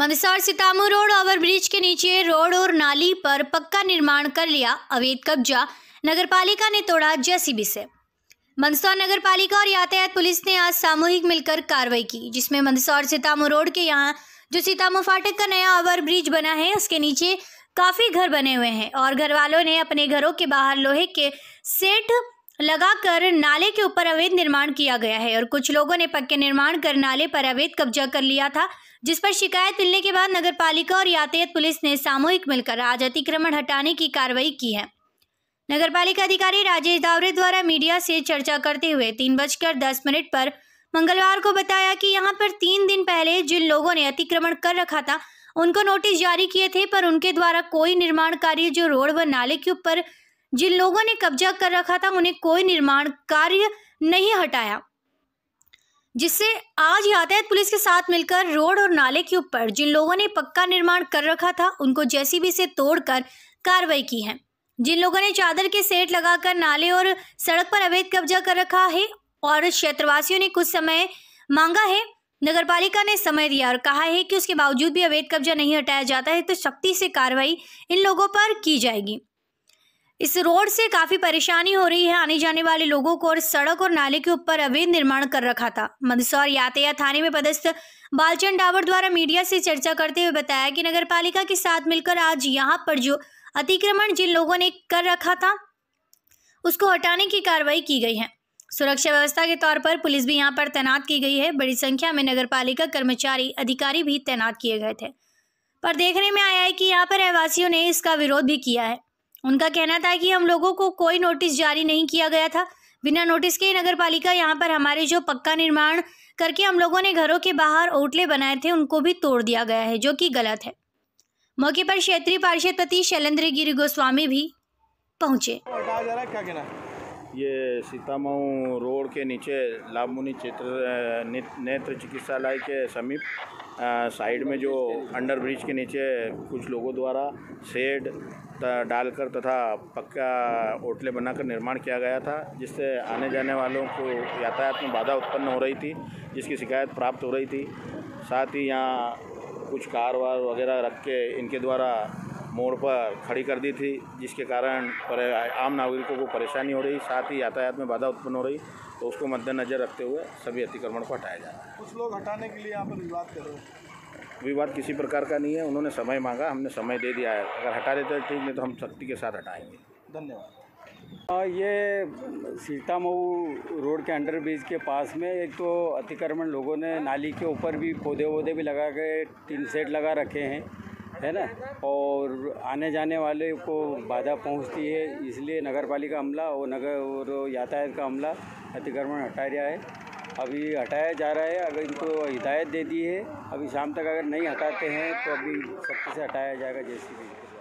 Mandsaur सितामू road overbridge के नीचे road और नाली पर पक्का निर्माण कर लिया अवैध कब्जा पालिका ने तोड़ा जेसीबी से मंदसौर पालिका और यातायात पुलिस ने आज सामूहिक मिलकर कार्रवाई की जिसमें मंदसौर सितामू रोड के यहाँ जो सीतामू फाटक का नया ओवर ब्रिज बना है उसके नीचे काफ़ी घर बने हुए हैं और घर वालों ने अपने घरों के बाहर लोहे के सेठ लगाकर नाले के ऊपर अवैध निर्माण किया गया है और कुछ लोगों ने पक्के निर्माण कर नाले पर अवैध कब्जा कर लिया था जिस पर शिकायत मिलने के बाद नगर पालिका और यातायात पुलिस ने सामूहिक मिलकर आज अतिक्रमण हटाने की कार्रवाई की है नगर पालिका अधिकारी राजेश दावरे द्वारा मीडिया से चर्चा करते हुए तीन बजकर दस मिनट पर मंगलवार को बताया कि यहाँ पर तीन दिन पहले जिन लोगों ने अतिक्रमण कर रखा था उनको नोटिस जारी किए थे पर उनके द्वारा कोई निर्माण कार्य जो रोड व नाले के ऊपर जिन लोगों ने कब्जा कर रखा था उन्हें कोई निर्माण कार्य नहीं हटाया जिससे आज यातायात पुलिस के साथ मिलकर रोड और नाले के ऊपर जिन लोगों ने पक्का निर्माण कर रखा था उनको जेसीबी से तोड़कर कार्रवाई की है जिन लोगों ने चादर के सेट लगाकर नाले और सड़क पर अवैध कब्जा कर रखा है और क्षेत्रवासियों ने कुछ समय मांगा है नगर पालिका ने समय दिया और कहा है कि उसके बावजूद भी अवैध कब्जा नहीं हटाया जाता है तो सख्ती से कार्रवाई इन लोगों पर की जाएगी इस रोड से काफ़ी परेशानी हो रही है आने जाने वाले लोगों को और सड़क और नाले के ऊपर अवैध निर्माण कर रखा था मंदसौर यातायात थाने में पदस्थ बालचंद डावर द्वारा मीडिया से चर्चा करते हुए बताया कि नगर पालिका के साथ मिलकर आज यहाँ पर जो अतिक्रमण जिन लोगों ने कर रखा था उसको हटाने की कार्रवाई की गई है सुरक्षा व्यवस्था के तौर पर पुलिस भी यहाँ पर तैनात की गई है बड़ी संख्या में नगर कर्मचारी अधिकारी भी तैनात किए गए थे पर देखने में आया है कि यहाँ पर रहवासियों ने इसका विरोध भी किया है उनका कहना था कि हम लोगों को कोई नोटिस जारी नहीं किया गया था बिना नोटिस के नगर पालिका यहाँ पर हमारे जो पक्का निर्माण करके हम लोगों ने घरों के बाहर ओटले बनाए थे उनको भी तोड़ दिया गया है जो कि गलत है मौके पर क्षेत्रीय पार्षद पति शैलेंद्र गिरी गोस्वामी भी पहुंचे क्या कहना ये सीतामऊ रोड के नीचे लाभमुनि क्षेत्र नेत्र चिकित्सालय के समीप साइड में जो अंडर ब्रिज के नीचे कुछ लोगों द्वारा शेड डालकर तथा पक्का होटले बनाकर निर्माण किया गया था जिससे आने जाने वालों को यातायात में बाधा उत्पन्न हो रही थी जिसकी शिकायत प्राप्त हो रही थी साथ ही यहाँ कुछ कार वार वगैरह रख के इनके द्वारा मोड़ पर खड़ी कर दी थी जिसके कारण आम नागरिकों को परेशानी हो रही साथ ही यातायात में बाधा उत्पन्न हो रही तो उसको मद्देनज़र रखते हुए सभी अतिक्रमण को हटाया जा रहा है कुछ लोग हटाने के लिए यहाँ पर विवाद कर रहे हैं विवाद किसी प्रकार का नहीं है उन्होंने समय मांगा हमने समय दे दिया है अगर हटा देते हैं तो ठीक नहीं तो हम शक्ति के साथ हटाएंगे धन्यवाद ये सीतामऊ रोड के अंडर ब्रिज के पास में एक तो अतिक्रमण लोगों ने नाली के ऊपर भी पौधे वौधे भी लगा के तीन सेट लगा रखे हैं है ना और आने जाने वाले को बाधा पहुंचती है इसलिए नगर पालिका अमला और नगर और यातायात का अमला अतिक्रमण हटा रहा है अभी हटाया जा रहा है अगर इनको हिदायत दे दी है अभी शाम तक अगर नहीं हटाते हैं तो अभी सख्ती से हटाया जाएगा जैसी भी